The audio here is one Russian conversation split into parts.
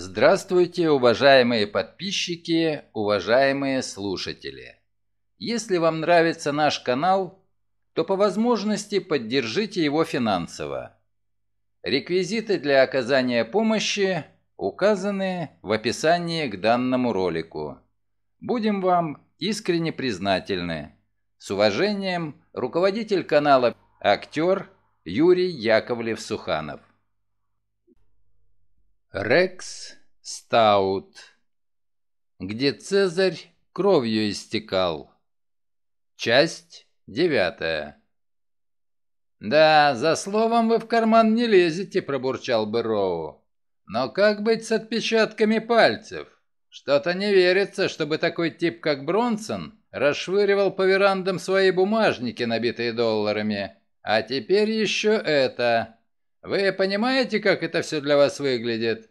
Здравствуйте, уважаемые подписчики, уважаемые слушатели. Если вам нравится наш канал, то по возможности поддержите его финансово. Реквизиты для оказания помощи указаны в описании к данному ролику. Будем вам искренне признательны. С уважением, руководитель канала «Актер» Юрий Яковлев-Суханов. Рекс Стаут. Где Цезарь кровью истекал. Часть девятая. «Да, за словом вы в карман не лезете», — пробурчал Бэроу. «Но как быть с отпечатками пальцев? Что-то не верится, чтобы такой тип, как Бронсон, расшвыривал по верандам свои бумажники, набитые долларами. А теперь еще это...» Вы понимаете, как это все для вас выглядит?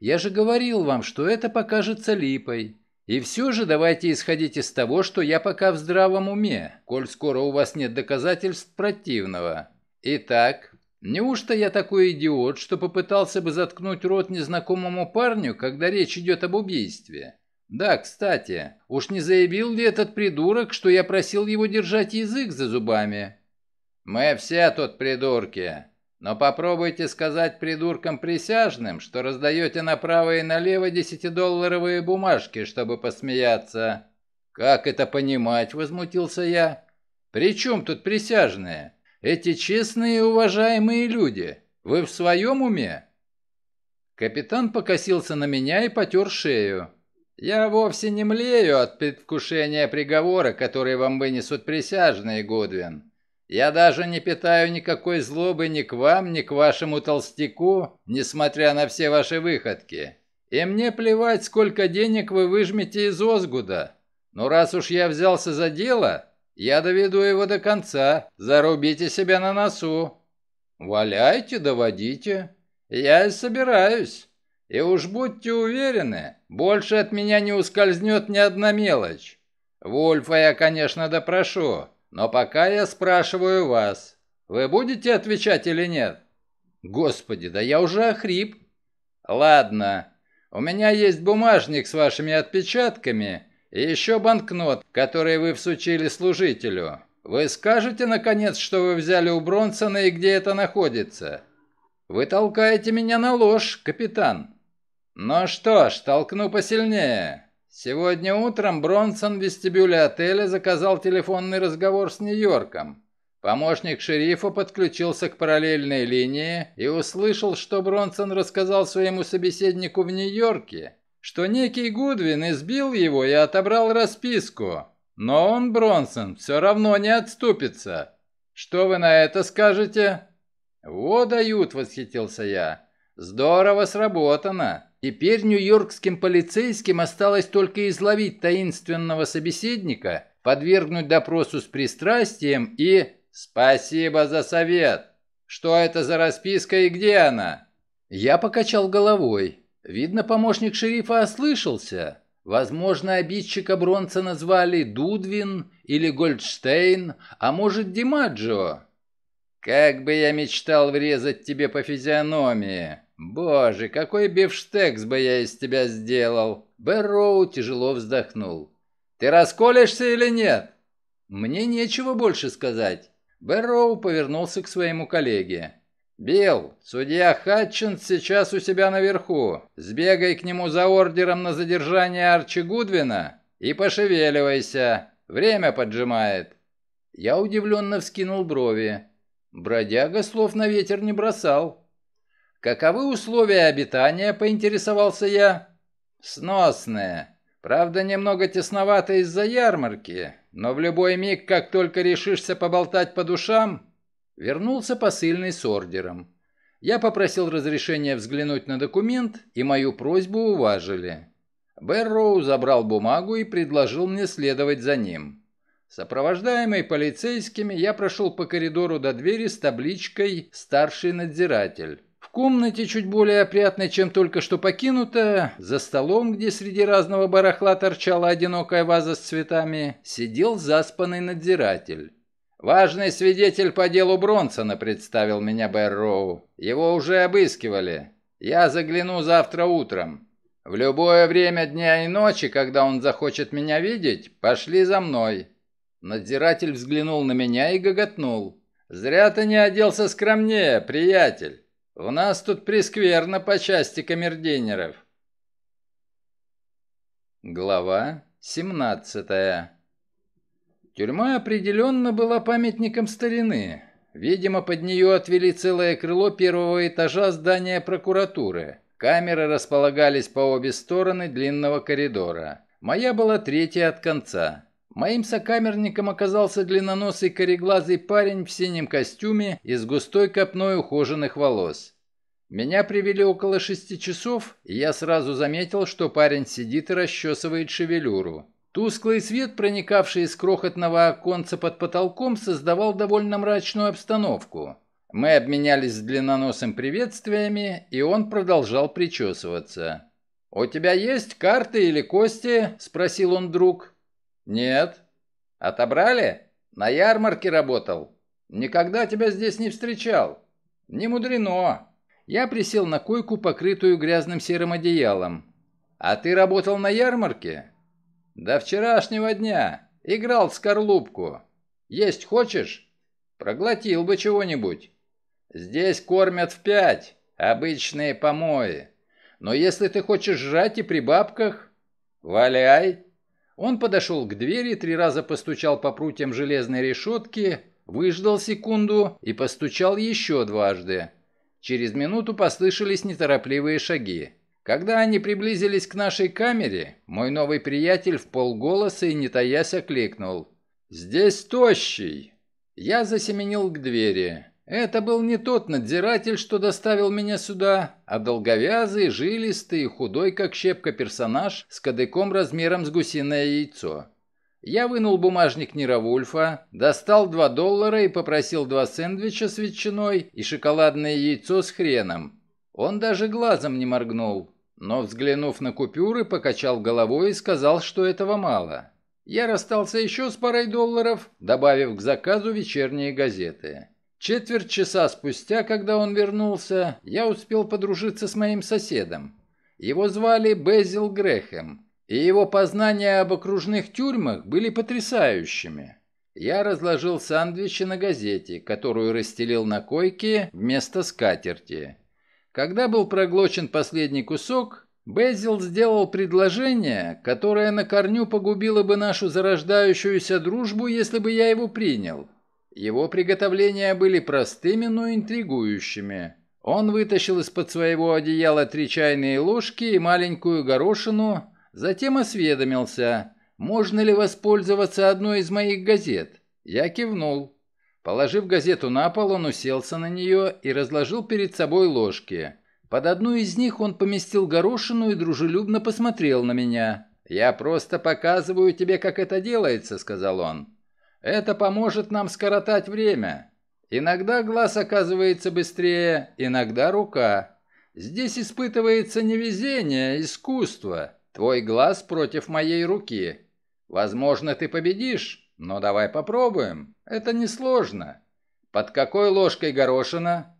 Я же говорил вам, что это покажется липой. И все же давайте исходить из того, что я пока в здравом уме, коль скоро у вас нет доказательств противного. Итак, неужто я такой идиот, что попытался бы заткнуть рот незнакомому парню, когда речь идет об убийстве? Да, кстати, уж не заявил ли этот придурок, что я просил его держать язык за зубами? Мы все тут придурки. Но попробуйте сказать придуркам присяжным, что раздаете направо и налево десятидолларовые бумажки, чтобы посмеяться. Как это понимать, возмутился я. При чем тут присяжные? Эти честные и уважаемые люди. Вы в своем уме? Капитан покосился на меня и потер шею. «Я вовсе не млею от предвкушения приговора, который вам вынесут присяжные, Годвин. Я даже не питаю никакой злобы ни к вам, ни к вашему толстяку, несмотря на все ваши выходки. И мне плевать, сколько денег вы выжмете из Озгуда. Но раз уж я взялся за дело, я доведу его до конца. Зарубите себя на носу. Валяйте, доводите. Я и собираюсь. И уж будьте уверены, больше от меня не ускользнет ни одна мелочь. Вольфа я, конечно, допрошу. Но пока я спрашиваю вас, вы будете отвечать или нет? Господи, да я уже охрип. Ладно, у меня есть бумажник с вашими отпечатками и еще банкнот, который вы всучили служителю. Вы скажете, наконец, что вы взяли у Бронсона и где это находится? Вы толкаете меня на ложь, капитан. Ну что ж, толкну посильнее. Сегодня утром Бронсон в вестибюле отеля заказал телефонный разговор с Нью-Йорком. Помощник шерифа подключился к параллельной линии и услышал, что Бронсон рассказал своему собеседнику в Нью-Йорке, что некий Гудвин избил его и отобрал расписку. Но он, Бронсон, все равно не отступится. Что вы на это скажете? «Во дают!» — восхитился я. «Здорово сработано!» Теперь нью-йоркским полицейским осталось только изловить таинственного собеседника, подвергнуть допросу с пристрастием и... «Спасибо за совет! Что это за расписка и где она?» Я покачал головой. Видно, помощник шерифа ослышался. Возможно, обидчика Бронца назвали Дудвин или Гольдштейн, а может Димаджо. «Как бы я мечтал врезать тебе по физиономии!» «Боже, какой бифштекс бы я из тебя сделал!» Берроу тяжело вздохнул. «Ты расколешься или нет?» «Мне нечего больше сказать». Берроу повернулся к своему коллеге. «Билл, судья Хатчинс сейчас у себя наверху. Сбегай к нему за ордером на задержание Арчи Гудвина и пошевеливайся. Время поджимает». Я удивленно вскинул брови. Бродяга слов на ветер не бросал. «Каковы условия обитания?» – поинтересовался я. «Сносные. Правда, немного тесновато из-за ярмарки, но в любой миг, как только решишься поболтать по душам...» Вернулся посыльный с ордером. Я попросил разрешения взглянуть на документ, и мою просьбу уважили. Берроу забрал бумагу и предложил мне следовать за ним. Сопровождаемый полицейскими, я прошел по коридору до двери с табличкой «Старший надзиратель» комнате чуть более опрятной, чем только что покинутая, за столом, где среди разного барахла торчала одинокая ваза с цветами, сидел заспанный надзиратель. «Важный свидетель по делу Бронсона», — представил меня Бэрроу. «Его уже обыскивали. Я загляну завтра утром. В любое время дня и ночи, когда он захочет меня видеть, пошли за мной». Надзиратель взглянул на меня и гоготнул. «Зря ты не оделся скромнее, приятель. У нас тут прескверно по части камердинеров. Глава 17. Тюрьма определенно была памятником старины. Видимо, под нее отвели целое крыло первого этажа здания прокуратуры. Камеры располагались по обе стороны длинного коридора. Моя была третья от конца. Моим сокамерником оказался длинноносый кореглазый парень в синем костюме и с густой копной ухоженных волос. Меня привели около шести часов, и я сразу заметил, что парень сидит и расчесывает шевелюру. Тусклый свет, проникавший из крохотного оконца под потолком, создавал довольно мрачную обстановку. Мы обменялись с длинноносым приветствиями, и он продолжал причесываться. «У тебя есть карты или кости?» – спросил он друг. «Нет». «Отобрали? На ярмарке работал. Никогда тебя здесь не встречал». «Не мудрено». Я присел на койку, покрытую грязным серым одеялом. «А ты работал на ярмарке?» «До вчерашнего дня. Играл в скорлупку. Есть хочешь?» «Проглотил бы чего-нибудь». «Здесь кормят в пять. Обычные помои. Но если ты хочешь жрать и при бабках...» «Валяй!» Он подошел к двери, три раза постучал по прутьям железной решетки, выждал секунду и постучал еще дважды. Через минуту послышались неторопливые шаги. Когда они приблизились к нашей камере, мой новый приятель в полголоса и не таясь окликнул. «Здесь тощий!» Я засеменил к двери. Это был не тот надзиратель, что доставил меня сюда, а долговязый, жилистый и худой, как щепка, персонаж с кадыком размером с гусиное яйцо. Я вынул бумажник Нировульфа, достал 2 доллара и попросил два сэндвича с ветчиной и шоколадное яйцо с хреном. Он даже глазом не моргнул, но, взглянув на купюры, покачал головой и сказал, что этого мало. Я расстался еще с парой долларов, добавив к заказу вечерние газеты. Четверть часа спустя, когда он вернулся, я успел подружиться с моим соседом. Его звали Безил Грехем, и его познания об окружных тюрьмах были потрясающими. Я разложил сэндвичи на газете, которую расстелил на койке вместо скатерти. Когда был проглочен последний кусок, Безил сделал предложение, которое на корню погубило бы нашу зарождающуюся дружбу, если бы я его принял – его приготовления были простыми, но интригующими. Он вытащил из-под своего одеяла три чайные ложки и маленькую горошину, затем осведомился, можно ли воспользоваться одной из моих газет. Я кивнул. Положив газету на пол, он уселся на нее и разложил перед собой ложки. Под одну из них он поместил горошину и дружелюбно посмотрел на меня. «Я просто показываю тебе, как это делается», — сказал он. Это поможет нам скоротать время. Иногда глаз оказывается быстрее, иногда рука. Здесь испытывается не везение, а искусство. Твой глаз против моей руки. Возможно, ты победишь, но давай попробуем. Это несложно. Под какой ложкой горошина?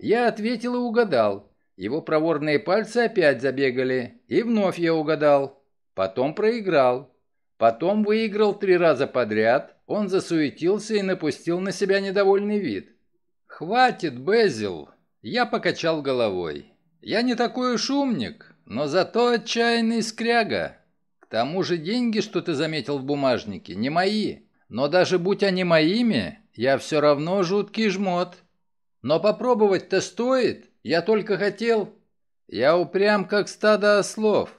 Я ответил и угадал. Его проворные пальцы опять забегали, и вновь я угадал. Потом проиграл. Потом выиграл три раза подряд, он засуетился и напустил на себя недовольный вид. «Хватит, Безил!» Я покачал головой. «Я не такой уж умник, но зато отчаянный скряга. К тому же деньги, что ты заметил в бумажнике, не мои. Но даже будь они моими, я все равно жуткий жмот. Но попробовать-то стоит, я только хотел. Я упрям, как стадо ослов».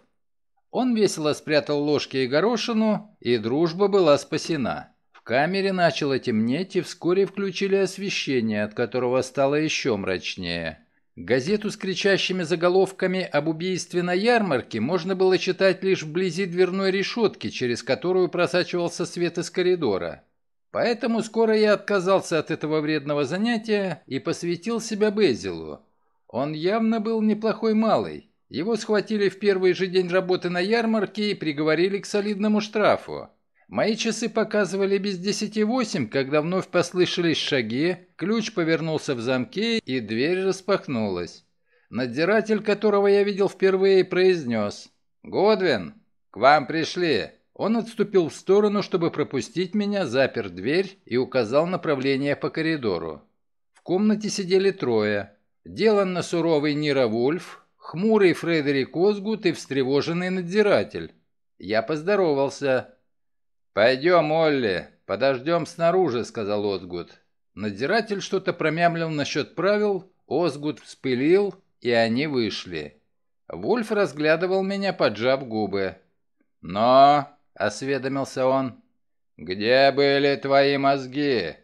Он весело спрятал ложки и горошину, и дружба была спасена камере начало темнеть, и вскоре включили освещение, от которого стало еще мрачнее. Газету с кричащими заголовками об убийстве на ярмарке можно было читать лишь вблизи дверной решетки, через которую просачивался свет из коридора. Поэтому скоро я отказался от этого вредного занятия и посвятил себя Безилу. Он явно был неплохой малый. Его схватили в первый же день работы на ярмарке и приговорили к солидному штрафу. Мои часы показывали без десяти восемь, когда вновь послышались шаги, ключ повернулся в замке и дверь распахнулась. Надзиратель, которого я видел впервые, произнес «Годвин, к вам пришли». Он отступил в сторону, чтобы пропустить меня, запер дверь и указал направление по коридору. В комнате сидели трое. Деланно суровый Нира Вульф, хмурый Фредерик Озгут и встревоженный надзиратель. Я поздоровался. «Пойдем, Олли, подождем снаружи», — сказал Озгуд. Надзиратель что-то промямлил насчет правил, Озгуд вспылил, и они вышли. Вульф разглядывал меня, поджав губы. «Но», — осведомился он, — «где были твои мозги?»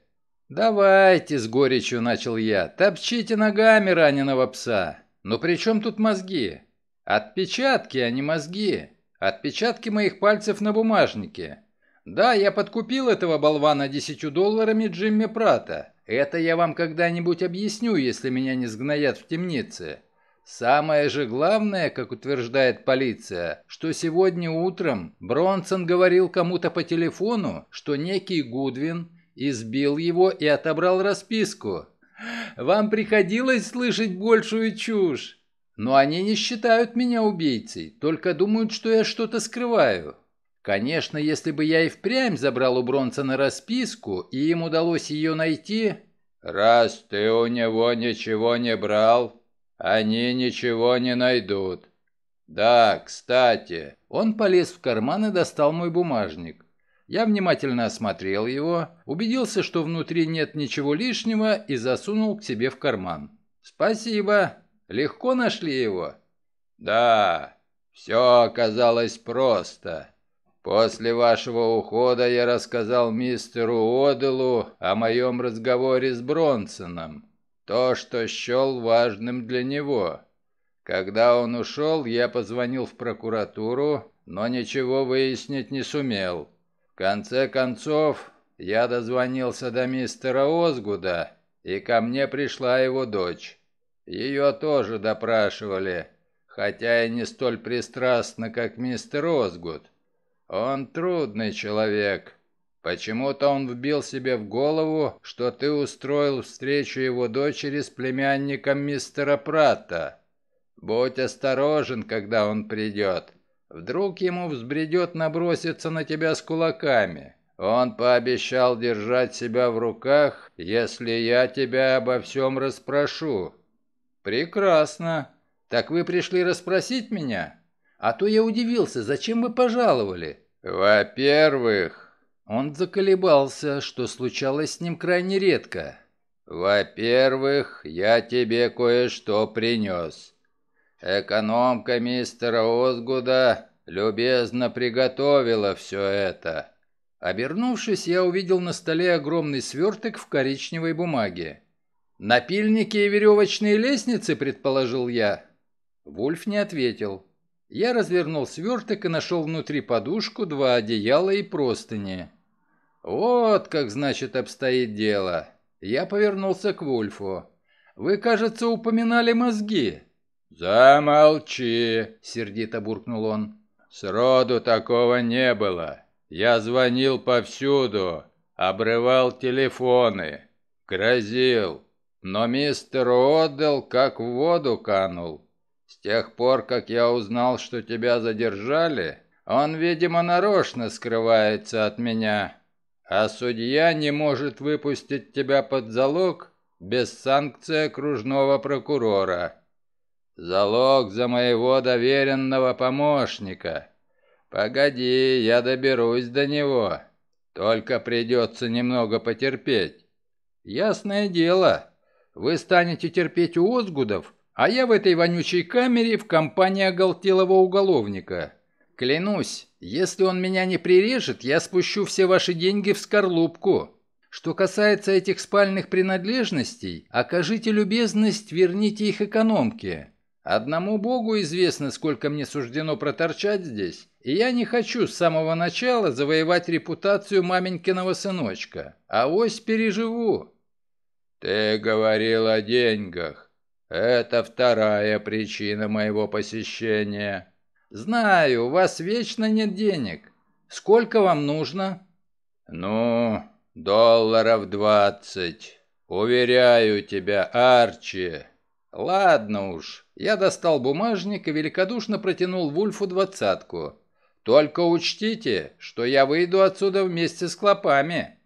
«Давайте», — с горечью начал я, — «топчите ногами раненого пса». «Но «Ну, при чем тут мозги?» «Отпечатки, а не мозги. Отпечатки моих пальцев на бумажнике. Да, я подкупил этого болвана десятью долларами Джимми Прата. Это я вам когда-нибудь объясню, если меня не сгноят в темнице. Самое же главное, как утверждает полиция, что сегодня утром Бронсон говорил кому-то по телефону, что некий Гудвин избил его и отобрал расписку. Вам приходилось слышать большую чушь. Но они не считают меня убийцей, только думают, что я что-то скрываю. Конечно, если бы я и впрямь забрал у Бронца на расписку, и им удалось ее найти... «Раз ты у него ничего не брал, они ничего не найдут. Да, кстати...» Он полез в карман и достал мой бумажник. Я внимательно осмотрел его, убедился, что внутри нет ничего лишнего и засунул к себе в карман. «Спасибо. Легко нашли его?» «Да, все оказалось просто. После вашего ухода я рассказал мистеру Оделу о моем разговоре с Бронсоном, то, что счел важным для него. Когда он ушел, я позвонил в прокуратуру, но ничего выяснить не сумел. В конце концов, я дозвонился до мистера Озгуда, и ко мне пришла его дочь. Ее тоже допрашивали, хотя и не столь пристрастно, как мистер Озгуд. Он трудный человек. Почему-то он вбил себе в голову, что ты устроил встречу его дочери с племянником мистера Прата. Будь осторожен, когда он придет. Вдруг ему взбредет наброситься на тебя с кулаками. Он пообещал держать себя в руках, если я тебя обо всем расспрошу». «Прекрасно. Так вы пришли расспросить меня?» А то я удивился, зачем вы пожаловали?» «Во-первых...» Он заколебался, что случалось с ним крайне редко. «Во-первых, я тебе кое-что принес. Экономка мистера Озгуда любезно приготовила все это». Обернувшись, я увидел на столе огромный сверток в коричневой бумаге. «Напильники и веревочные лестницы», — предположил я. Вульф не ответил. Я развернул сверток и нашел внутри подушку, два одеяла и простыни. «Вот как, значит, обстоит дело!» Я повернулся к Вульфу. «Вы, кажется, упоминали мозги». «Замолчи!» — сердито буркнул он. «Сроду такого не было. Я звонил повсюду, обрывал телефоны, грозил, но мистер отдал, как в воду канул. С тех пор, как я узнал, что тебя задержали, он, видимо, нарочно скрывается от меня. А судья не может выпустить тебя под залог без санкции окружного прокурора. Залог за моего доверенного помощника. Погоди, я доберусь до него. Только придется немного потерпеть. Ясное дело, вы станете терпеть у Озгудов, а я в этой вонючей камере в компании оголтелого уголовника. Клянусь, если он меня не прирежет, я спущу все ваши деньги в скорлупку. Что касается этих спальных принадлежностей, окажите любезность, верните их экономке. Одному богу известно, сколько мне суждено проторчать здесь, и я не хочу с самого начала завоевать репутацию маменькиного сыночка. А ось переживу». «Ты говорил о деньгах. Это вторая причина моего посещения. Знаю, у вас вечно нет денег. Сколько вам нужно? Ну, долларов двадцать. Уверяю тебя, Арчи. Ладно уж. Я достал бумажник и великодушно протянул Вульфу двадцатку. Только учтите, что я выйду отсюда вместе с клопами.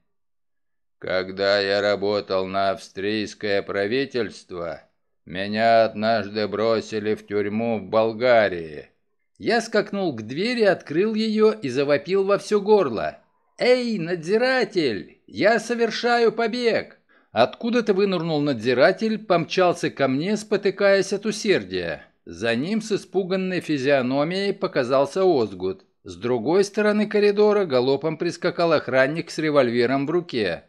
Когда я работал на австрийское правительство, меня однажды бросили в тюрьму в Болгарии. Я скакнул к двери, открыл ее и завопил во все горло. «Эй, надзиратель! Я совершаю побег!» Откуда-то вынырнул надзиратель, помчался ко мне, спотыкаясь от усердия. За ним с испуганной физиономией показался Озгут. С другой стороны коридора галопом прискакал охранник с револьвером в руке.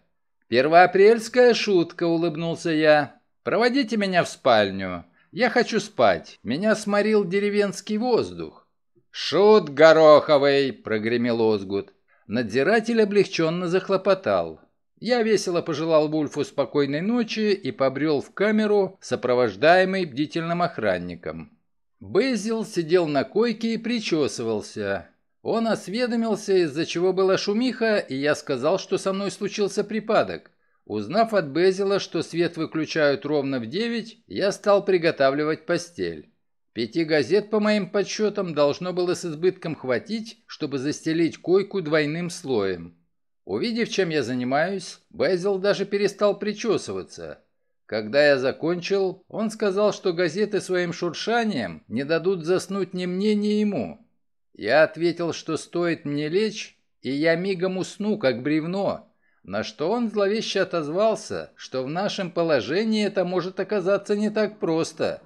«Первоапрельская шутка», — улыбнулся я. «Проводите меня в спальню. Я хочу спать. Меня сморил деревенский воздух». «Шут гороховый!» — прогремел Озгут. Надзиратель облегченно захлопотал. Я весело пожелал Вульфу спокойной ночи и побрел в камеру, сопровождаемый бдительным охранником. Безил сидел на койке и причесывался. Он осведомился, из-за чего была шумиха, и я сказал, что со мной случился припадок. Узнав от Безила, что свет выключают ровно в 9, я стал приготавливать постель. Пяти газет, по моим подсчетам, должно было с избытком хватить, чтобы застелить койку двойным слоем. Увидев, чем я занимаюсь, Безил даже перестал причесываться. Когда я закончил, он сказал, что газеты своим шуршанием не дадут заснуть ни мне, ни ему. Я ответил, что стоит мне лечь, и я мигом усну, как бревно, на что он зловеще отозвался, что в нашем положении это может оказаться не так просто.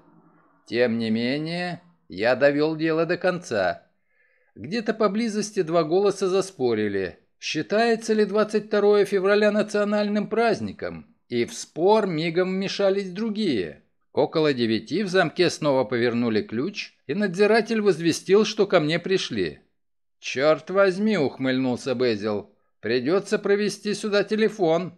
Тем не менее, я довел дело до конца. Где-то поблизости два голоса заспорили, считается ли 22 февраля национальным праздником, и в спор мигом вмешались другие. Около девяти в замке снова повернули ключ, и надзиратель возвестил, что ко мне пришли. «Черт возьми!» — ухмыльнулся Безил. Придется провести сюда телефон».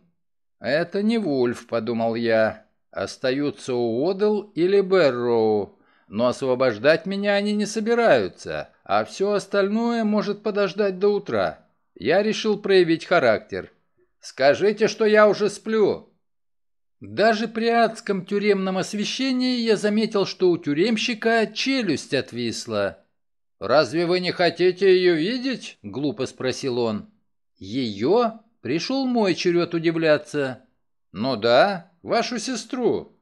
«Это не Вульф», — подумал я. «Остаются Уодл или Берроу, но освобождать меня они не собираются, а все остальное может подождать до утра. Я решил проявить характер. Скажите, что я уже сплю». Даже при адском тюремном освещении я заметил, что у тюремщика челюсть отвисла. «Разве вы не хотите ее видеть?» — глупо спросил он. Ее пришел мой черед удивляться. Ну да, вашу сестру.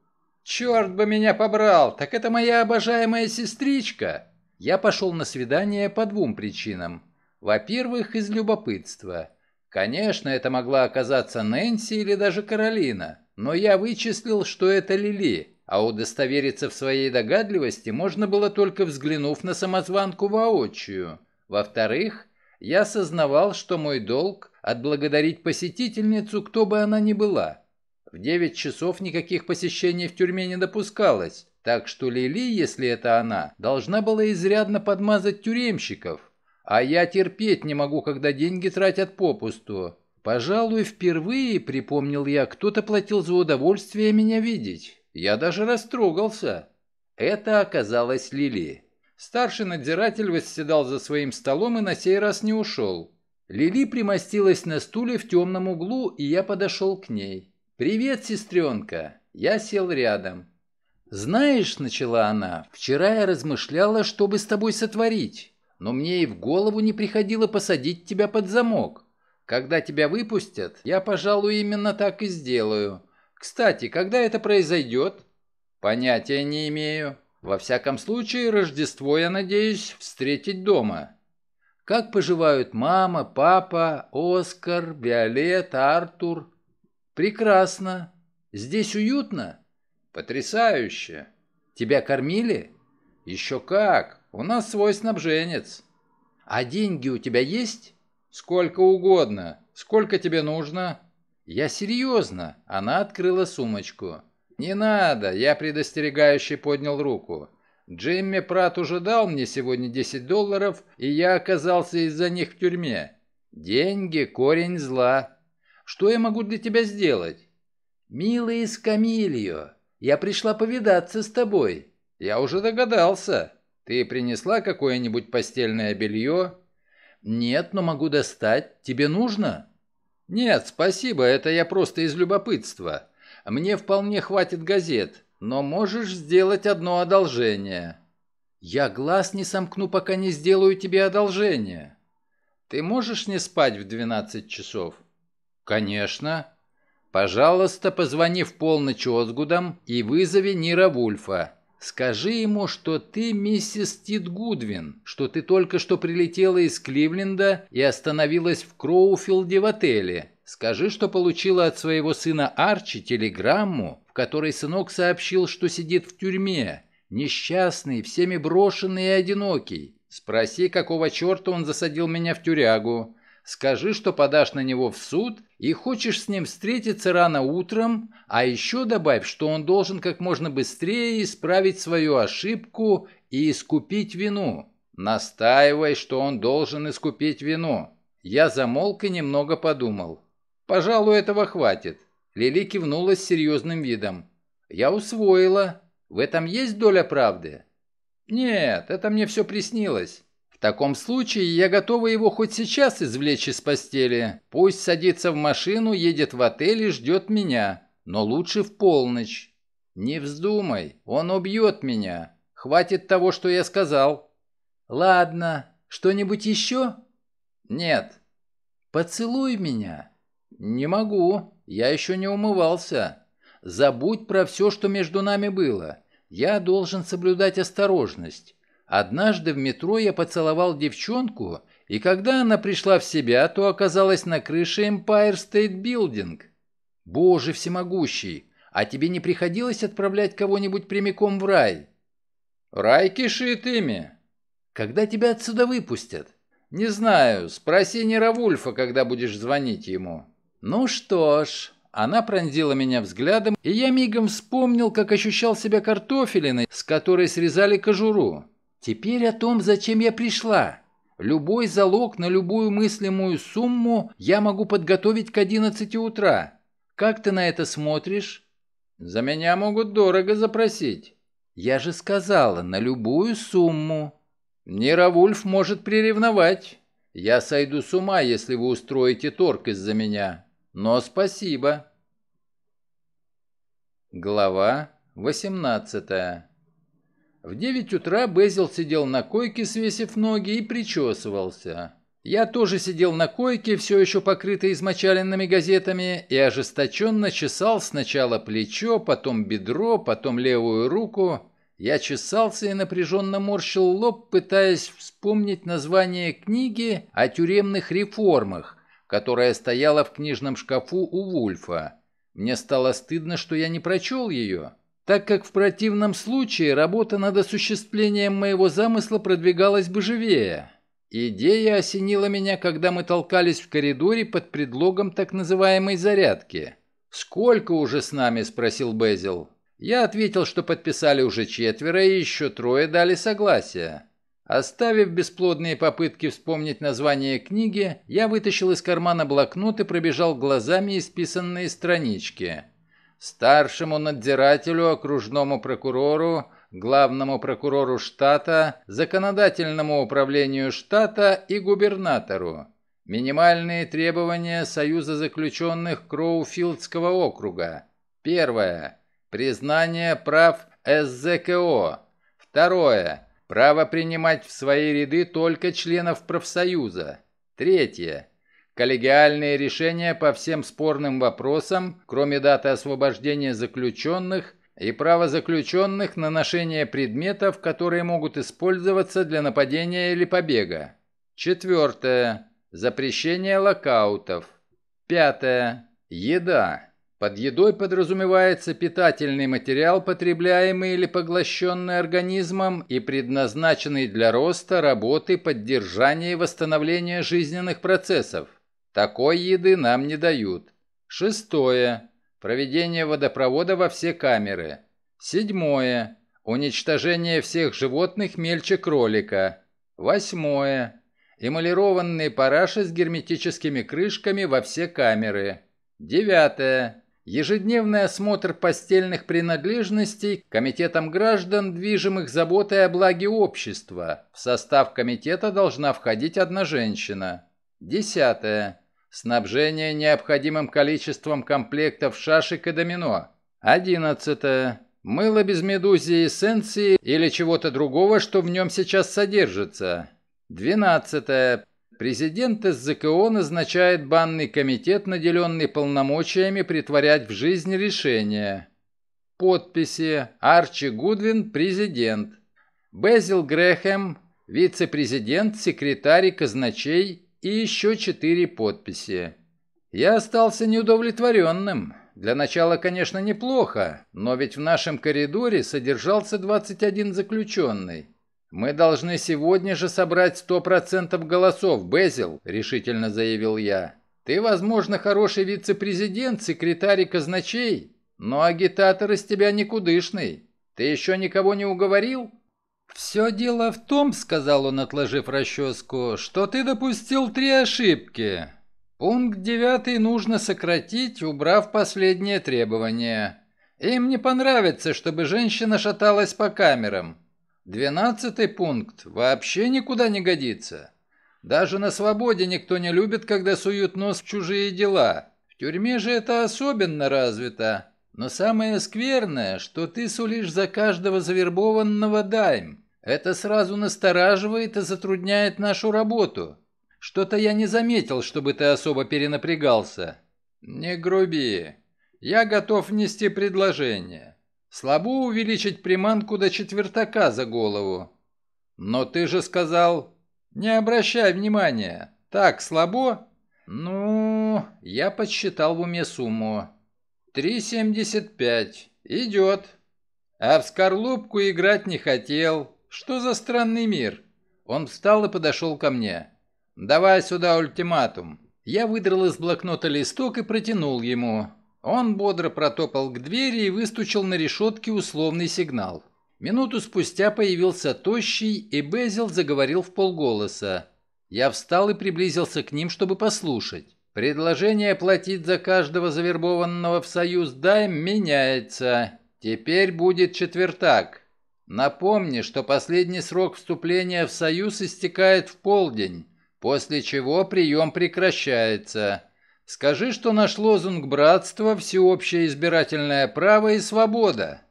Черт бы меня побрал, так это моя обожаемая сестричка. Я пошел на свидание по двум причинам. Во-первых, из любопытства. Конечно, это могла оказаться Нэнси или даже Каролина, но я вычислил, что это Лили, а удостовериться в своей догадливости можно было только взглянув на самозванку воочию. Во-вторых, я сознавал, что мой долг – отблагодарить посетительницу, кто бы она ни была. В 9 часов никаких посещений в тюрьме не допускалось, так что Лили, если это она, должна была изрядно подмазать тюремщиков. А я терпеть не могу, когда деньги тратят попусту. Пожалуй, впервые, припомнил я, кто-то платил за удовольствие меня видеть. Я даже растрогался. Это оказалась Лили. Старший надзиратель восседал за своим столом и на сей раз не ушел. Лили примостилась на стуле в темном углу, и я подошел к ней. «Привет, сестренка!» Я сел рядом. «Знаешь, — начала она, — вчера я размышляла, что бы с тобой сотворить, но мне и в голову не приходило посадить тебя под замок. Когда тебя выпустят, я, пожалуй, именно так и сделаю. Кстати, когда это произойдет?» «Понятия не имею. Во всяком случае, Рождество я надеюсь встретить дома. Как поживают мама, папа, Оскар, Виолет, Артур? Прекрасно. Здесь уютно? Потрясающе. Тебя кормили? Еще как. У нас свой снабженец. А деньги у тебя есть? Сколько угодно. Сколько тебе нужно? Я серьезно. Она открыла сумочку. «Не надо!» — я предостерегающе поднял руку. «Джимми Прат уже дал мне сегодня 10 долларов, и я оказался из-за них в тюрьме. Деньги — корень зла. Что я могу для тебя сделать?» «Милый Скамильо, я пришла повидаться с тобой. Я уже догадался. Ты принесла какое-нибудь постельное белье?» «Нет, но могу достать. Тебе нужно?» «Нет, спасибо, это я просто из любопытства. Мне вполне хватит газет, но можешь сделать одно одолжение». «Я глаз не сомкну, пока не сделаю тебе одолжение». «Ты можешь не спать в 12 часов?» «Конечно». «Пожалуйста, позвони в полночь Озгудам и вызови Нира Вульфа. Скажи ему, что ты миссис Тит Гудвин, что ты только что прилетела из Кливленда и остановилась в Кроуфилде в отеле, Скажи, что получила от своего сына Арчи телеграмму, в которой сынок сообщил, что сидит в тюрьме, несчастный, всеми брошенный и одинокий. Спроси, какого черта он засадил меня в тюрягу. Скажи, что подашь на него в суд и хочешь с ним встретиться рано утром, а еще добавь, что он должен как можно быстрее исправить свою ошибку и искупить вину. Настаивай, что он должен искупить вину. Я замолк и немного подумал. «Пожалуй, этого хватит». Лили кивнула с серьезным видом. «Я усвоила. В этом есть доля правды?» «Нет, это мне все приснилось. В таком случае я готова его хоть сейчас извлечь из постели. Пусть садится в машину, едет в отель и ждет меня. Но лучше в полночь». «Не вздумай, он убьет меня. Хватит того, что я сказал». «Ладно, что-нибудь еще?» «Нет». «Поцелуй меня». «Не могу. Я еще не умывался. Забудь про все, что между нами было. Я должен соблюдать осторожность. Однажды в метро я поцеловал девчонку, и когда она пришла в себя, то оказалась на крыше Empire State Building. Боже всемогущий, а тебе не приходилось отправлять кого-нибудь прямиком в рай? Рай кишит ими. Когда тебя отсюда выпустят? Не знаю, спроси неравульфа, когда будешь звонить ему. Ну что ж, она пронзила меня взглядом, и я мигом вспомнил, как ощущал себя картофелиной, с которой срезали кожуру. Теперь о том, зачем я пришла. Любой залог на любую мыслимую сумму я могу подготовить к 11 утра. Как ты на это смотришь? За меня могут дорого запросить. Я же сказала, на любую сумму. Неравульф может приревновать. Я сойду с ума, если вы устроите торг из-за меня но спасибо. Глава 18 В 9 утра Бэзил сидел на койке, свесив ноги, и причёсывался. Я тоже сидел на койке, всё ещё покрытый измочаленными газетами, и ожесточенно чесал сначала плечо, потом бедро, потом левую руку. Я чесался и напряжённо морщил лоб, пытаясь вспомнить название книги о тюремных реформах, которая стояла в книжном шкафу у Вульфа. Мне стало стыдно, что я не прочел ее, так как в противном случае работа над осуществлением моего замысла продвигалась бы живее. Идея осенила меня, когда мы толкались в коридоре под предлогом так называемой «зарядки». «Сколько уже с нами?» – спросил Безил. Я ответил, что подписали уже четверо, и еще трое дали согласие. Оставив бесплодные попытки вспомнить название книги, я вытащил из кармана блокнот и пробежал глазами исписанные странички. Старшему надзирателю, окружному прокурору, главному прокурору штата, законодательному управлению штата и губернатору. Минимальные требования Союза заключенных Кроуфилдского округа. Первое. Признание прав СЗКО. Второе Право принимать в свои ряды только членов профсоюза. Третье. Коллегиальные решения по всем спорным вопросам, кроме даты освобождения заключенных, и право заключенных на ношение предметов, которые могут использоваться для нападения или побега. Четвертое. Запрещение локаутов. Пятое. Еда. Под едой подразумевается питательный материал, потребляемый или поглощенный организмом и предназначенный для роста, работы, поддержания и восстановления жизненных процессов. Такой еды нам не дают. Шестое. Проведение водопровода во все камеры. Седьмое. Уничтожение всех животных мельче кролика. Восьмое. Эмалированные параши с герметическими крышками во все камеры. Девятое. Ежедневный осмотр постельных принадлежностей комитетом граждан, движимых заботой о благе общества. В состав комитета должна входить одна женщина. Десятое. Снабжение необходимым количеством комплектов шашек и домино. Одиннадцатое. Мыло без медузи и эссенции или чего-то другого, что в нем сейчас содержится. Двенадцатое. Президент СЗКО назначает банный комитет, наделенный полномочиями притворять в жизнь решения. Подписи Арчи Гудвин, президент. Безил Грэхэм, вице-президент, секретарь казначей и еще четыре подписи. Я остался неудовлетворенным. Для начала, конечно, неплохо, но ведь в нашем коридоре содержался 21 заключенный. «Мы должны сегодня же собрать сто процентов голосов, Безил», – решительно заявил я. «Ты, возможно, хороший вице-президент, секретарь и казначей, но агитатор из тебя никудышный. Ты еще никого не уговорил?» «Все дело в том», – сказал он, отложив расческу, – «что ты допустил три ошибки. Пункт девятый нужно сократить, убрав последнее требование. Им не понравится, чтобы женщина шаталась по камерам. Двенадцатый пункт вообще никуда не годится. Даже на свободе никто не любит, когда суют нос в чужие дела. В тюрьме же это особенно развито. Но самое скверное, что ты сулишь за каждого завербованного дайм. Это сразу настораживает и затрудняет нашу работу. Что-то я не заметил, чтобы ты особо перенапрягался. Не груби. Я готов внести предложение. Слабо увеличить приманку до четвертака за голову. Но ты же сказал, не обращай внимания. Так, слабо? Ну, я подсчитал в уме сумму. 3,75. Идет. А в скорлупку играть не хотел. Что за странный мир? Он встал и подошел ко мне. «Давай сюда ультиматум». Я выдрал из блокнота листок и протянул ему. Он бодро протопал к двери и выстучил на решетке условный сигнал. Минуту спустя появился Тощий, и Безил заговорил в полголоса. Я встал и приблизился к ним, чтобы послушать. Предложение платить за каждого завербованного в союз дайм меняется. Теперь будет четвертак. Напомни, что последний срок вступления в союз истекает в полдень, после чего прием прекращается. Скажи, что наш лозунг братства, «Всеобщее избирательное право» и «Свобода».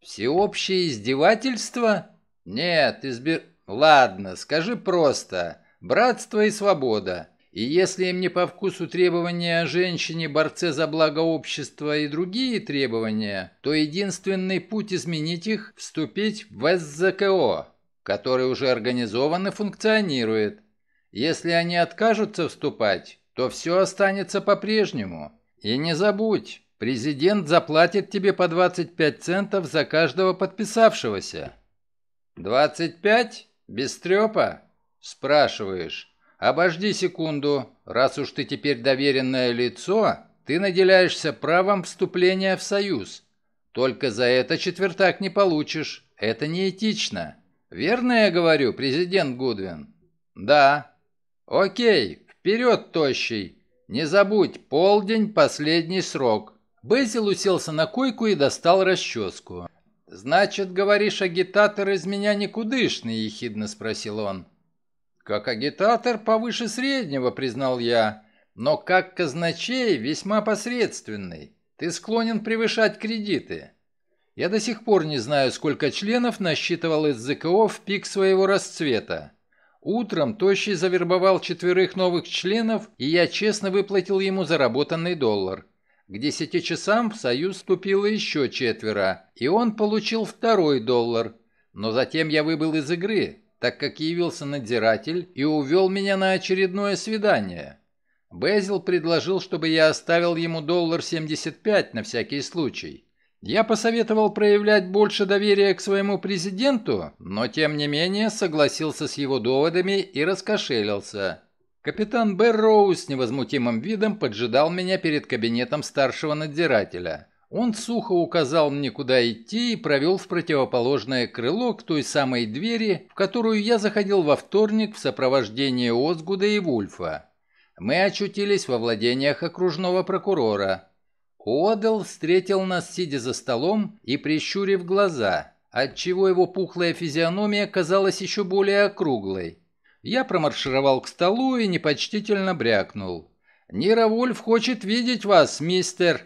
«Всеобщее издевательство»? Нет, избир... Ладно, скажи просто «Братство» и «Свобода». И если им не по вкусу требования о женщине, борце за благо общества и другие требования, то единственный путь изменить их – вступить в СЗКО, который уже организован и функционирует. Если они откажутся вступать, то все останется по-прежнему. И не забудь, президент заплатит тебе по 25 центов за каждого подписавшегося. 25? Без трепа? Спрашиваешь. Обожди секунду. Раз уж ты теперь доверенное лицо, ты наделяешься правом вступления в союз. Только за это четвертак не получишь. Это неэтично. Верно я говорю, президент Гудвин? Да. Окей, «Вперед, тощий! Не забудь, полдень – последний срок!» Безил уселся на койку и достал расческу. «Значит, говоришь, агитатор из меня никудышный?» – ехидно спросил он. «Как агитатор повыше среднего», – признал я, – «но как казначей весьма посредственный. Ты склонен превышать кредиты». Я до сих пор не знаю, сколько членов насчитывал СЗКО в пик своего расцвета. Утром Тощий завербовал четверых новых членов, и я честно выплатил ему заработанный доллар. К десяти часам в союз вступило еще четверо, и он получил второй доллар. Но затем я выбыл из игры, так как явился надзиратель и увел меня на очередное свидание. Безил предложил, чтобы я оставил ему доллар семьдесят пять на всякий случай. Я посоветовал проявлять больше доверия к своему президенту, но тем не менее согласился с его доводами и раскошелился. Капитан Берроу с невозмутимым видом поджидал меня перед кабинетом старшего надзирателя. Он сухо указал мне, куда идти, и провел в противоположное крыло к той самой двери, в которую я заходил во вторник в сопровождении Озгуда и Вульфа. Мы очутились во владениях окружного прокурора. Уодл встретил нас, сидя за столом и прищурив глаза, отчего его пухлая физиономия казалась еще более округлой. Я промаршировал к столу и непочтительно брякнул. «Нира Вульф хочет видеть вас, мистер...»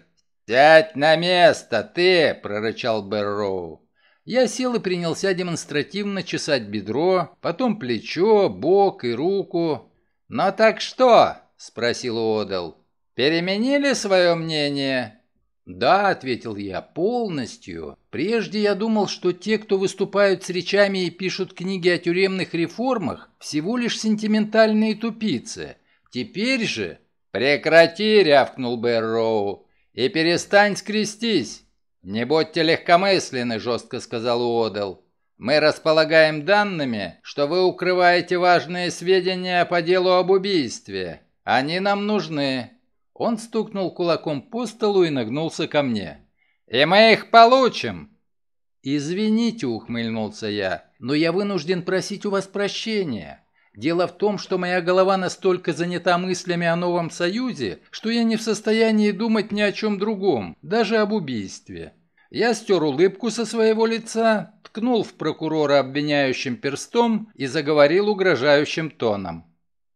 «Сядь на место, ты!» – прорычал Берроу. Я сел и принялся демонстративно чесать бедро, потом плечо, бок и руку. «Но «Ну так что?» – спросил Одал. Переменили свое мнение?» «Да», — ответил я, — «полностью. Прежде я думал, что те, кто выступают с речами и пишут книги о тюремных реформах, всего лишь сентиментальные тупицы. Теперь же...» «Прекрати!» — рявкнул Берроу. «И перестань скрестись!» «Не будьте легкомысленны», — жестко сказал Уодел. «Мы располагаем данными, что вы укрываете важные сведения по делу об убийстве. Они нам нужны. Он стукнул кулаком по столу и нагнулся ко мне. «И мы их получим!» «Извините», — ухмыльнулся я, — «но я вынужден просить у вас прощения. Дело в том, что моя голова настолько занята мыслями о новом союзе, что я не в состоянии думать ни о чем другом, даже об убийстве». Я стер улыбку со своего лица, ткнул в прокурора обвиняющим перстом и заговорил угрожающим тоном.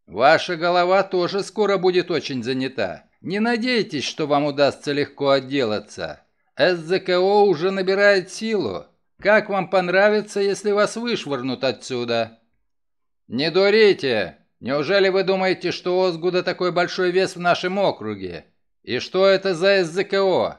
«Ваша голова тоже скоро будет очень занята. Не надейтесь, что вам удастся легко отделаться. СЗКО уже набирает силу. Как вам понравится, если вас вышвырнут отсюда?» «Не дурите! Неужели вы думаете, что у Озгуда такой большой вес в нашем округе? И что это за СЗКО?»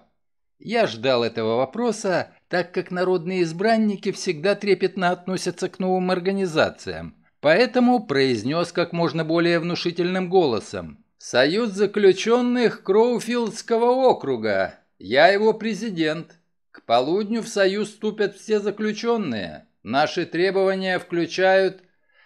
Я ждал этого вопроса, так как народные избранники всегда трепетно относятся к новым организациям, поэтому произнес как можно более внушительным голосом. Союз заключенных Кроуфилдского округа. Я его президент. К полудню в союз вступят все заключенные. Наши требования включают...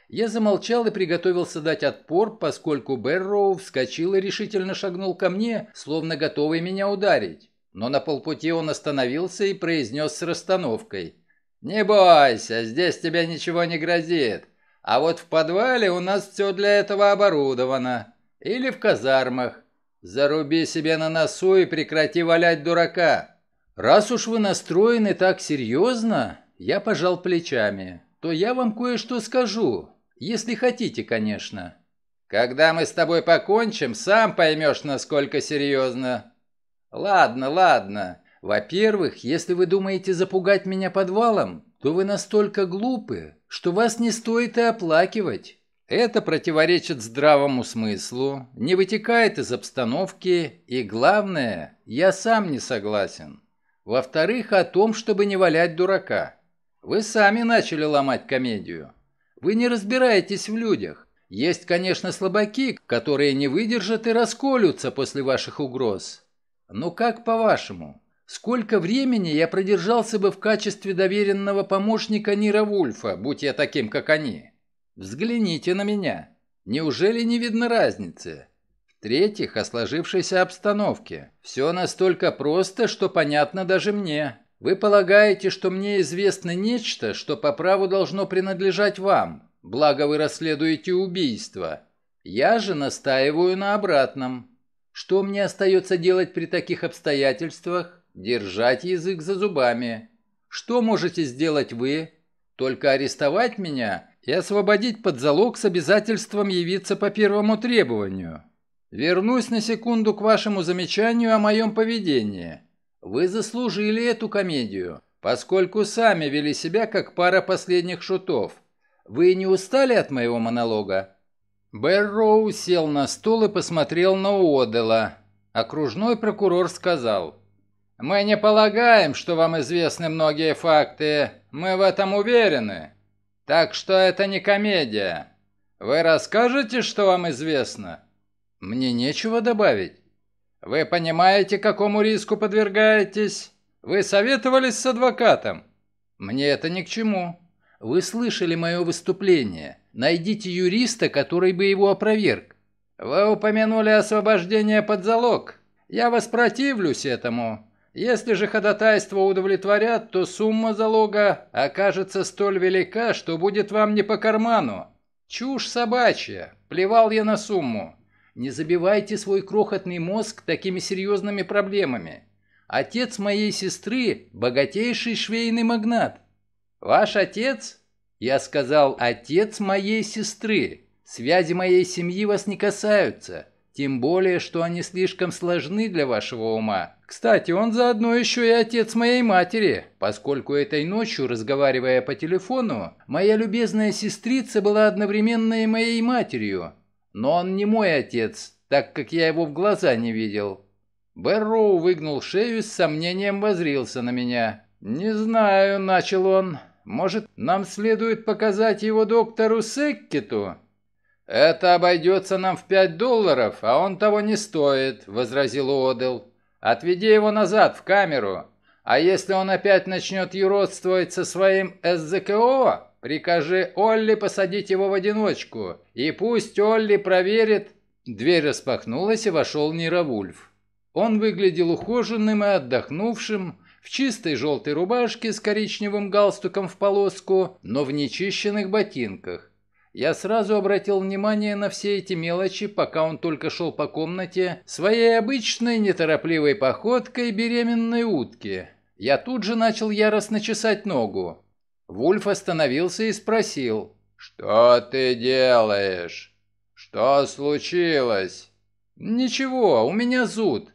Я замолчал и приготовился дать отпор, поскольку Берроу вскочил и решительно шагнул ко мне, словно готовый меня ударить. Но на полпути он остановился и произнес с расстановкой. «Не бойся, здесь тебе ничего не грозит. А вот в подвале у нас все для этого оборудовано. Или в казармах. Заруби себе на носу и прекрати валять дурака. Раз уж вы настроены так серьезно, я пожал плечами, то я вам кое-что скажу. Если хотите, конечно. Когда мы с тобой покончим, сам поймешь, насколько серьезно. Ладно, ладно. Во-первых, если вы думаете запугать меня подвалом, то вы настолько глупы, что вас не стоит и оплакивать. Это противоречит здравому смыслу, не вытекает из обстановки и, главное, я сам не согласен. Во-вторых, о том, чтобы не валять дурака. Вы сами начали ломать комедию. Вы не разбираетесь в людях. Есть, конечно, слабаки, которые не выдержат и расколются после ваших угроз. Но как по-вашему, сколько времени я продержался бы в качестве доверенного помощника Нира Вульфа, будь я таким, как они?» Взгляните на меня. Неужели не видно разницы? В-третьих, о сложившейся обстановке. Все настолько просто, что понятно даже мне. Вы полагаете, что мне известно нечто, что по праву должно принадлежать вам, благо вы расследуете убийство. Я же настаиваю на обратном. Что мне остается делать при таких обстоятельствах? Держать язык за зубами. Что можете сделать вы? Только арестовать меня – и освободить под залог с обязательством явиться по первому требованию. Вернусь на секунду к вашему замечанию о моем поведении. Вы заслужили эту комедию, поскольку сами вели себя как пара последних шутов. Вы не устали от моего монолога?» Берроу сел на стул и посмотрел на Уодела. Окружной прокурор сказал – мы не полагаем, что вам известны многие факты. Мы в этом уверены. Так что это не комедия. Вы расскажете, что вам известно? Мне нечего добавить. Вы понимаете, какому риску подвергаетесь? Вы советовались с адвокатом? Мне это ни к чему. Вы слышали мое выступление. Найдите юриста, который бы его опроверг. Вы упомянули освобождение под залог. Я воспротивлюсь этому. Если же ходатайство удовлетворят, то сумма залога окажется столь велика, что будет вам не по карману. Чушь собачья. Плевал я на сумму. Не забивайте свой крохотный мозг такими серьезными проблемами. Отец моей сестры – богатейший швейный магнат. Ваш отец? Я сказал, отец моей сестры. Связи моей семьи вас не касаются. Тем более, что они слишком сложны для вашего ума. Кстати, он заодно еще и отец моей матери, поскольку этой ночью, разговаривая по телефону, моя любезная сестрица была одновременно и моей матерью. Но он не мой отец, так как я его в глаза не видел». Берроу выгнул шею и с сомнением возрился на меня. «Не знаю», — начал он. «Может, нам следует показать его доктору Секкету?» «Это обойдется нам в пять долларов, а он того не стоит», — возразил Одел. «Отведи его назад, в камеру. А если он опять начнет юродствовать со своим СЗКО, прикажи Олли посадить его в одиночку, и пусть Олли проверит...» Дверь распахнулась, и вошел Нировульф. Он выглядел ухоженным и отдохнувшим, в чистой желтой рубашке с коричневым галстуком в полоску, но в нечищенных ботинках. Я сразу обратил внимание на все эти мелочи, пока он только шел по комнате своей обычной неторопливой походкой беременной утки. Я тут же начал яростно чесать ногу. Вульф остановился и спросил. «Что ты делаешь? Что случилось?» «Ничего, у меня зуд».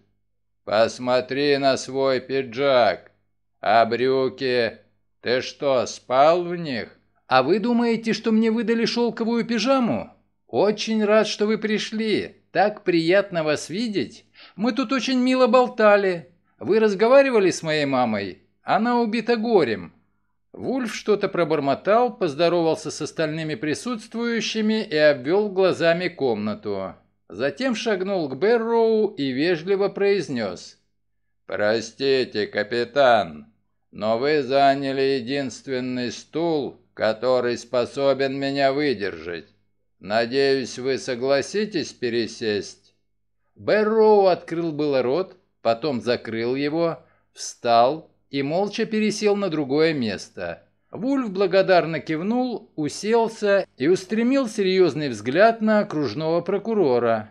«Посмотри на свой пиджак. А брюки? Ты что, спал в них?» а вы думаете, что мне выдали шелковую пижаму? Очень рад, что вы пришли. Так приятно вас видеть. Мы тут очень мило болтали. Вы разговаривали с моей мамой? Она убита горем. Вульф что-то пробормотал, поздоровался с остальными присутствующими и обвел глазами комнату. Затем шагнул к Берроу и вежливо произнес. «Простите, капитан, но вы заняли единственный стул, который способен меня выдержать. Надеюсь, вы согласитесь пересесть?» Бэрроу открыл было рот, потом закрыл его, встал и молча пересел на другое место. Вульф благодарно кивнул, уселся и устремил серьезный взгляд на окружного прокурора.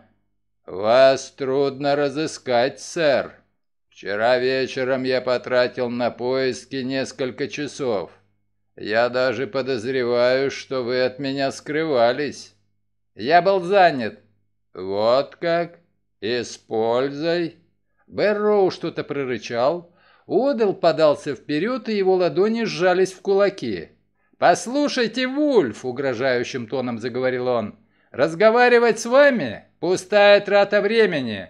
«Вас трудно разыскать, сэр. Вчера вечером я потратил на поиски несколько часов. Я даже подозреваю, что вы от меня скрывались. Я был занят. Вот как? Используй. Берроу что-то прорычал. Одел подался вперед, и его ладони сжались в кулаки. «Послушайте, Вульф!» — угрожающим тоном заговорил он. «Разговаривать с вами — пустая трата времени.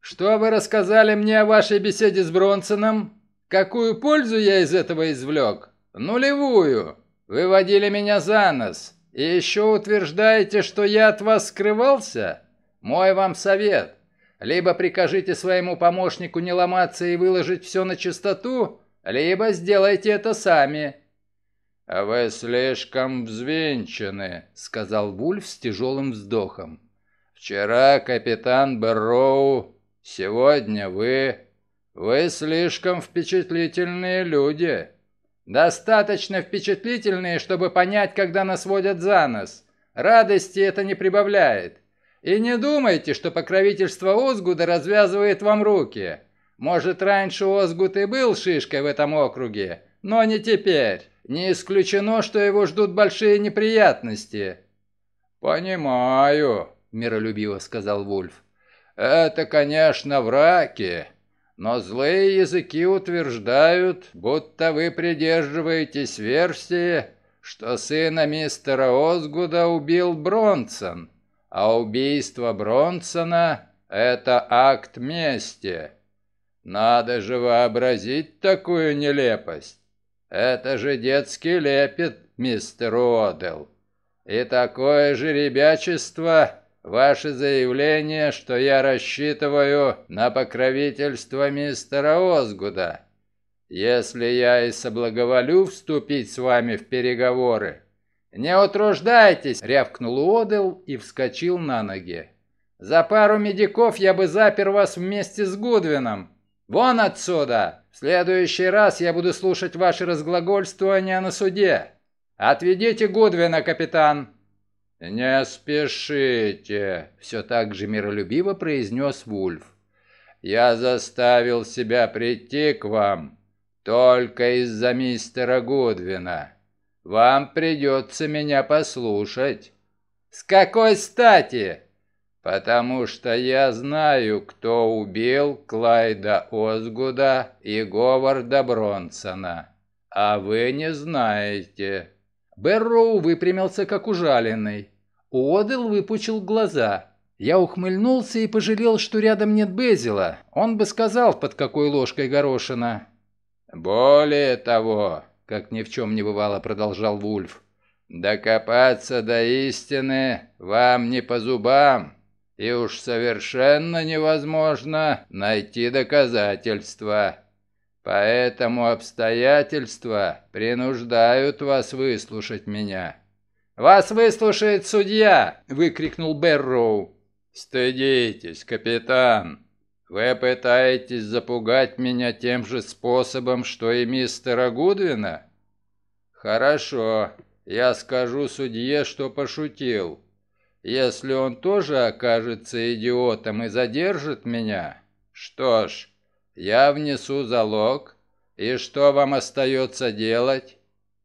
Что вы рассказали мне о вашей беседе с Бронсоном? Какую пользу я из этого извлек? «Нулевую! Вы водили меня за нос! И еще утверждаете, что я от вас скрывался? Мой вам совет! Либо прикажите своему помощнику не ломаться и выложить все на чистоту, либо сделайте это сами!» «Вы слишком взвинчены», — сказал Вульф с тяжелым вздохом. «Вчера капитан Берроу, сегодня вы. Вы слишком впечатлительные люди. Достаточно впечатлительные, чтобы понять, когда нас водят за нос. Радости это не прибавляет. И не думайте, что покровительство Озгуда развязывает вам руки. Может, раньше Озгуд и был шишкой в этом округе, но не теперь. Не исключено, что его ждут большие неприятности. «Понимаю», — миролюбиво сказал Вульф. «Это, конечно, враки, но злые языки утверждают, будто вы придерживаетесь версии, что сына мистера Озгуда убил Бронсон, а убийство Бронсона — это акт мести. Надо же вообразить такую нелепость. Это же детский лепет, мистер Одел. И такое же ребячество ваше заявление, что я рассчитываю на покровительство мистера Озгуда. Если я и соблаговолю вступить с вами в переговоры, не утруждайтесь, рявкнул Одел и вскочил на ноги. За пару медиков я бы запер вас вместе с Гудвином. Вон отсюда. В следующий раз я буду слушать ваши разглагольствования на суде. Отведите Гудвина, капитан. «Не спешите», — все так же миролюбиво произнес Вульф. «Я заставил себя прийти к вам только из-за мистера Гудвина. Вам придется меня послушать». «С какой стати?» «Потому что я знаю, кто убил Клайда Озгуда и Говарда Бронсона, а вы не знаете». Берроу выпрямился, как ужаленный. Уодел выпучил глаза. Я ухмыльнулся и пожалел, что рядом нет Безила. Он бы сказал, под какой ложкой горошина. «Более того», — как ни в чем не бывало, продолжал Вульф, «докопаться до истины вам не по зубам, и уж совершенно невозможно найти доказательства». Поэтому обстоятельства принуждают вас выслушать меня». «Вас выслушает судья!» — выкрикнул Берроу. «Стыдитесь, капитан. Вы пытаетесь запугать меня тем же способом, что и мистера Гудвина?» «Хорошо, я скажу судье, что пошутил. Если он тоже окажется идиотом и задержит меня, что ж, я внесу залог, и что вам остается делать?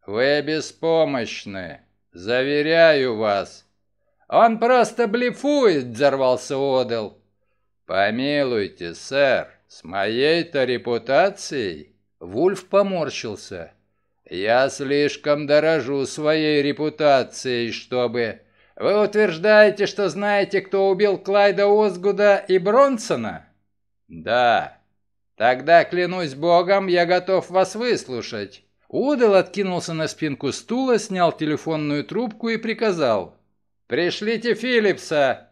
Вы беспомощны, заверяю вас. Он просто блефует, взорвался Одел. Помилуйте, сэр, с моей-то репутацией... Вульф поморщился. «Я слишком дорожу своей репутацией, чтобы...» «Вы утверждаете, что знаете, кто убил Клайда Озгуда и Бронсона?» «Да». Тогда, клянусь богом, я готов вас выслушать». Удал откинулся на спинку стула, снял телефонную трубку и приказал. «Пришлите Филлипса!»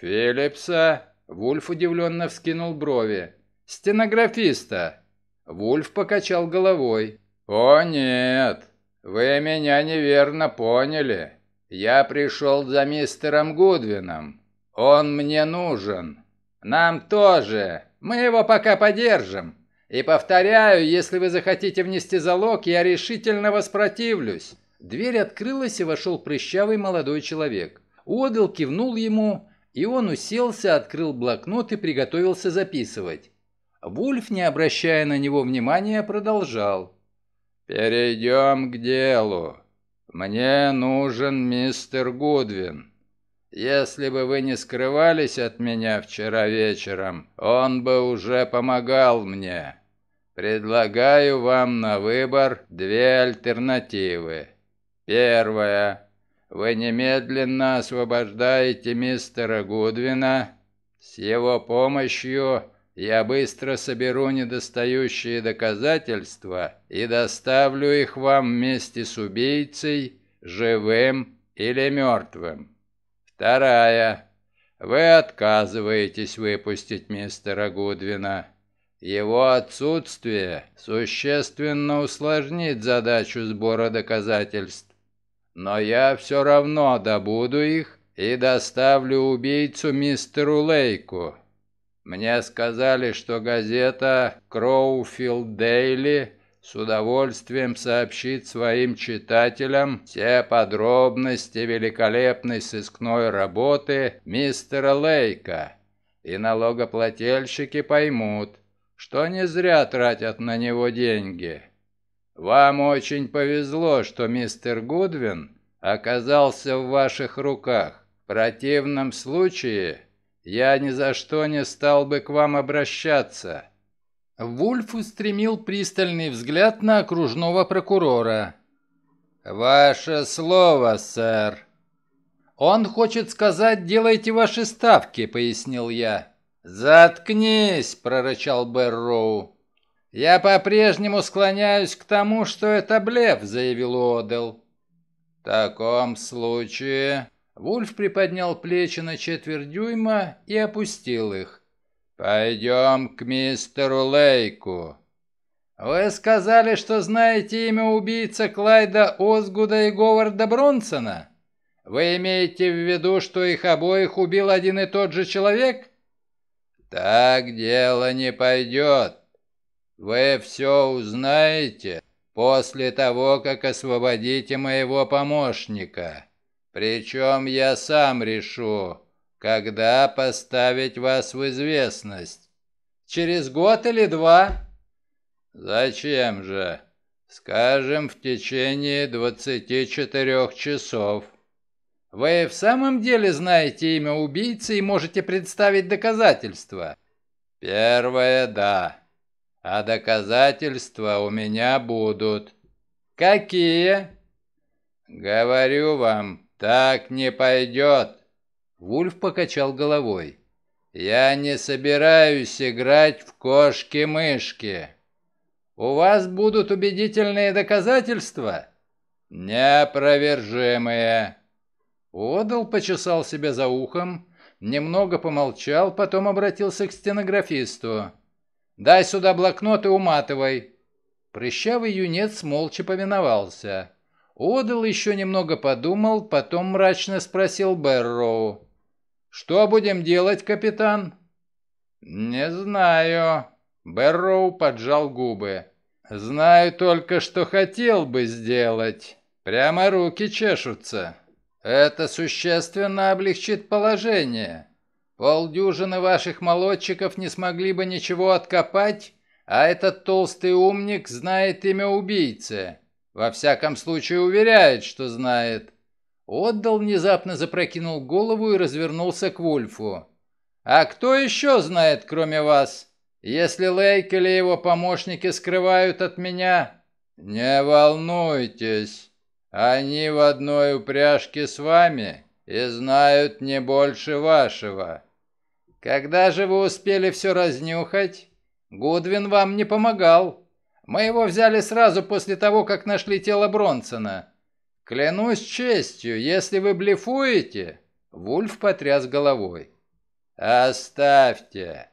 «Филлипса?» Вульф удивленно вскинул брови. «Стенографиста!» Вульф покачал головой. «О нет! Вы меня неверно поняли. Я пришел за мистером Гудвином. Он мне нужен. Нам тоже!» Мы его пока поддержим. И повторяю, если вы захотите внести залог, я решительно воспротивлюсь». Дверь открылась, и вошел прыщавый молодой человек. Уодл кивнул ему, и он уселся, открыл блокнот и приготовился записывать. Вульф, не обращая на него внимания, продолжал. «Перейдем к делу. Мне нужен мистер Гудвин». Если бы вы не скрывались от меня вчера вечером, он бы уже помогал мне. Предлагаю вам на выбор две альтернативы. Первая. Вы немедленно освобождаете мистера Гудвина. С его помощью я быстро соберу недостающие доказательства и доставлю их вам вместе с убийцей, живым или мертвым. Вторая. Вы отказываетесь выпустить мистера Гудвина. Его отсутствие существенно усложнит задачу сбора доказательств. Но я все равно добуду их и доставлю убийцу мистеру Лейку. Мне сказали, что газета «Кроуфилд Дейли» с удовольствием сообщит своим читателям все подробности великолепной сыскной работы мистера Лейка, и налогоплательщики поймут, что не зря тратят на него деньги. Вам очень повезло, что мистер Гудвин оказался в ваших руках. В противном случае я ни за что не стал бы к вам обращаться». Вульф устремил пристальный взгляд на окружного прокурора. «Ваше слово, сэр!» «Он хочет сказать, делайте ваши ставки», — пояснил я. «Заткнись!» — прорычал Берроу. «Я по-прежнему склоняюсь к тому, что это блеф», — заявил Одел. «В таком случае...» Вульф приподнял плечи на четверть дюйма и опустил их. «Пойдем к мистеру Лейку». «Вы сказали, что знаете имя убийца Клайда Озгуда и Говарда Бронсона? Вы имеете в виду, что их обоих убил один и тот же человек?» «Так дело не пойдет. Вы все узнаете после того, как освободите моего помощника. Причем я сам решу, когда поставить вас в известность? Через год или два? Зачем же? Скажем, в течение 24 часов. Вы в самом деле знаете имя убийцы и можете представить доказательства? Первое – да. А доказательства у меня будут. Какие? Говорю вам, так не пойдет. Вульф покачал головой. «Я не собираюсь играть в кошки-мышки. У вас будут убедительные доказательства?» «Неопровержимые». Одал почесал себя за ухом, немного помолчал, потом обратился к стенографисту. «Дай сюда блокнот и уматывай». Прыщавый юнец молча повиновался. Одал еще немного подумал, потом мрачно спросил Берроу. «Что будем делать, капитан?» «Не знаю». Берроу поджал губы. «Знаю только, что хотел бы сделать. Прямо руки чешутся. Это существенно облегчит положение. Полдюжины ваших молодчиков не смогли бы ничего откопать, а этот толстый умник знает имя убийцы. Во всяком случае уверяет, что знает. Отдал внезапно запрокинул голову и развернулся к Вульфу. «А кто еще знает, кроме вас? Если Лейк или его помощники скрывают от меня...» «Не волнуйтесь, они в одной упряжке с вами и знают не больше вашего». «Когда же вы успели все разнюхать? Гудвин вам не помогал. Мы его взяли сразу после того, как нашли тело Бронсона». «Клянусь честью, если вы блефуете...» Вульф потряс головой. «Оставьте.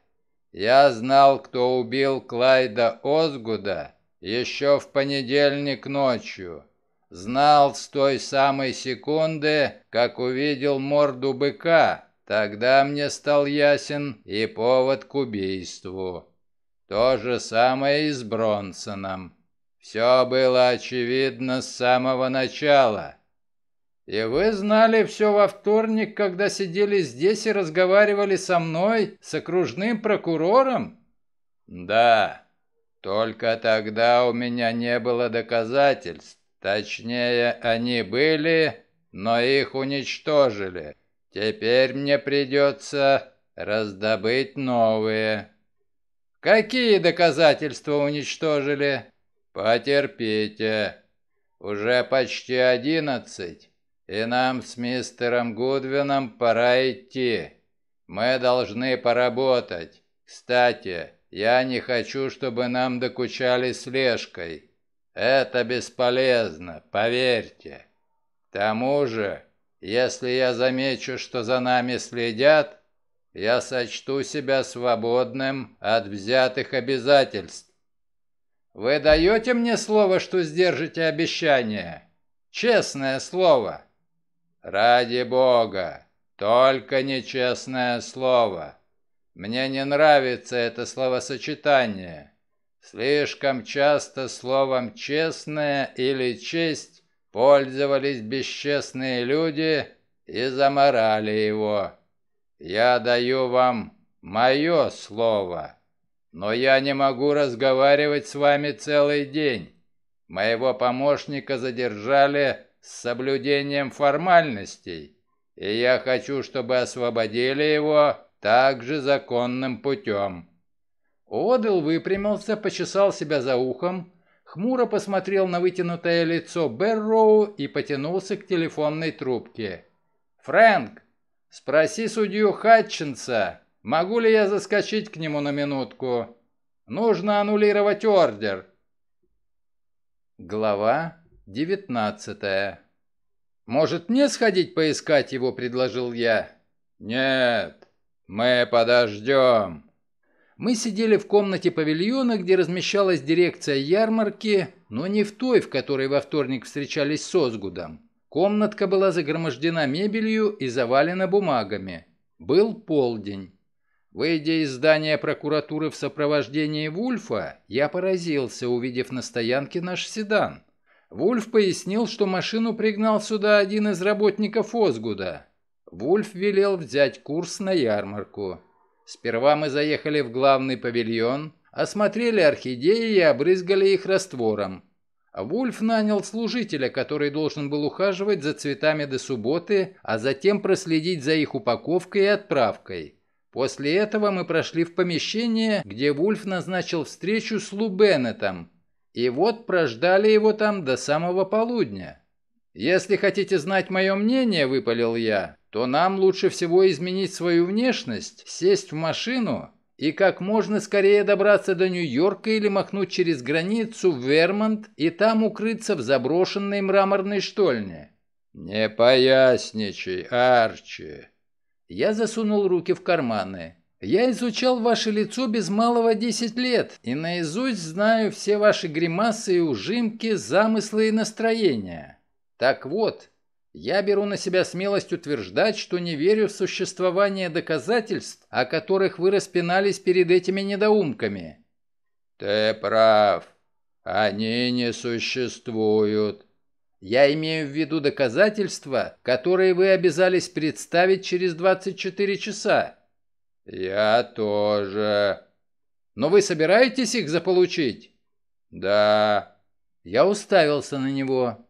Я знал, кто убил Клайда Озгуда еще в понедельник ночью. Знал с той самой секунды, как увидел морду быка. Тогда мне стал ясен и повод к убийству. То же самое и с Бронсоном. Все было очевидно с самого начала. И вы знали все во вторник, когда сидели здесь и разговаривали со мной, с окружным прокурором? Да, только тогда у меня не было доказательств. Точнее, они были, но их уничтожили. Теперь мне придется раздобыть новые. Какие доказательства уничтожили? «Потерпите. Уже почти одиннадцать, и нам с мистером Гудвином пора идти. Мы должны поработать. Кстати, я не хочу, чтобы нам докучали слежкой. Это бесполезно, поверьте. К тому же, если я замечу, что за нами следят, я сочту себя свободным от взятых обязательств. Вы даете мне слово, что сдержите обещание? Честное слово. Ради бога, только нечестное слово. Мне не нравится это словосочетание. Слишком часто словом «честное» или «честь» пользовались бесчестные люди и заморали его. Я даю вам мое слово. Но я не могу разговаривать с вами целый день. Моего помощника задержали с соблюдением формальностей, и я хочу, чтобы освободили его также законным путем». Одел выпрямился, почесал себя за ухом, хмуро посмотрел на вытянутое лицо Берроу и потянулся к телефонной трубке. «Фрэнк, спроси судью Хатчинса, Могу ли я заскочить к нему на минутку? Нужно аннулировать ордер. Глава 19. Может, мне сходить поискать его, предложил я. Нет, мы подождем. Мы сидели в комнате павильона, где размещалась дирекция ярмарки, но не в той, в которой во вторник встречались с Озгудом. Комнатка была загромождена мебелью и завалена бумагами. Был полдень. Выйдя из здания прокуратуры в сопровождении Вульфа, я поразился, увидев на стоянке наш седан. Вульф пояснил, что машину пригнал сюда один из работников Озгуда. Вульф велел взять курс на ярмарку. Сперва мы заехали в главный павильон, осмотрели орхидеи и обрызгали их раствором. Вульф нанял служителя, который должен был ухаживать за цветами до субботы, а затем проследить за их упаковкой и отправкой. После этого мы прошли в помещение, где Вульф назначил встречу с Лу Беннетом. И вот прождали его там до самого полудня. «Если хотите знать мое мнение», — выпалил я, — «то нам лучше всего изменить свою внешность, сесть в машину и как можно скорее добраться до Нью-Йорка или махнуть через границу в Вермонт и там укрыться в заброшенной мраморной штольне». «Не поясничай, Арчи», я засунул руки в карманы. «Я изучал ваше лицо без малого десять лет и наизусть знаю все ваши гримасы и ужимки, замыслы и настроения. Так вот, я беру на себя смелость утверждать, что не верю в существование доказательств, о которых вы распинались перед этими недоумками». «Ты прав. Они не существуют. Я имею в виду доказательства, которые вы обязались представить через 24 часа. Я тоже. Но вы собираетесь их заполучить? Да. Я уставился на него.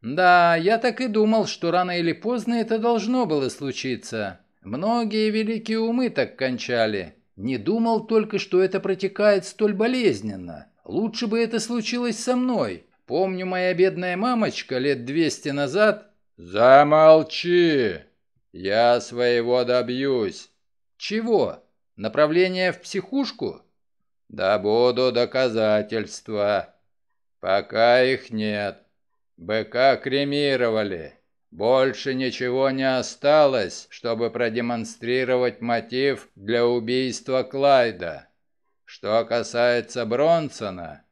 Да, я так и думал, что рано или поздно это должно было случиться. Многие великие умы так кончали. Не думал только, что это протекает столь болезненно. Лучше бы это случилось со мной. Помню, моя бедная мамочка лет двести назад... Замолчи! Я своего добьюсь. Чего? Направление в психушку? Да буду доказательства. Пока их нет. Быка кремировали. Больше ничего не осталось, чтобы продемонстрировать мотив для убийства Клайда. Что касается Бронсона,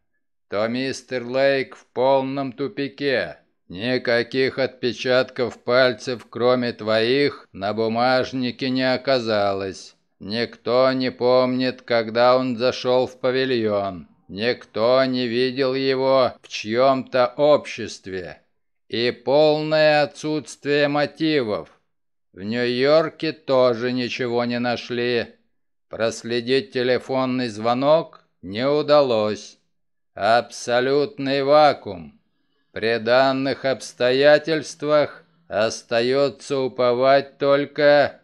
то мистер Лейк в полном тупике. Никаких отпечатков пальцев, кроме твоих, на бумажнике не оказалось. Никто не помнит, когда он зашел в павильон. Никто не видел его в чьем-то обществе. И полное отсутствие мотивов. В Нью-Йорке тоже ничего не нашли. Проследить телефонный звонок не удалось абсолютный вакуум. При данных обстоятельствах остается уповать только...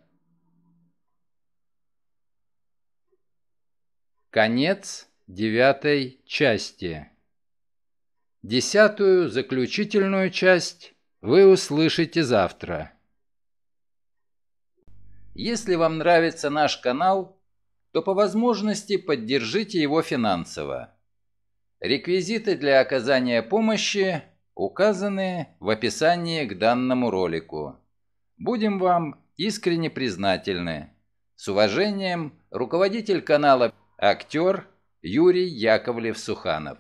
Конец девятой части. Десятую заключительную часть вы услышите завтра. Если вам нравится наш канал, то по возможности поддержите его финансово. Реквизиты для оказания помощи указаны в описании к данному ролику. Будем вам искренне признательны. С уважением, руководитель канала «Актер» Юрий Яковлев-Суханов.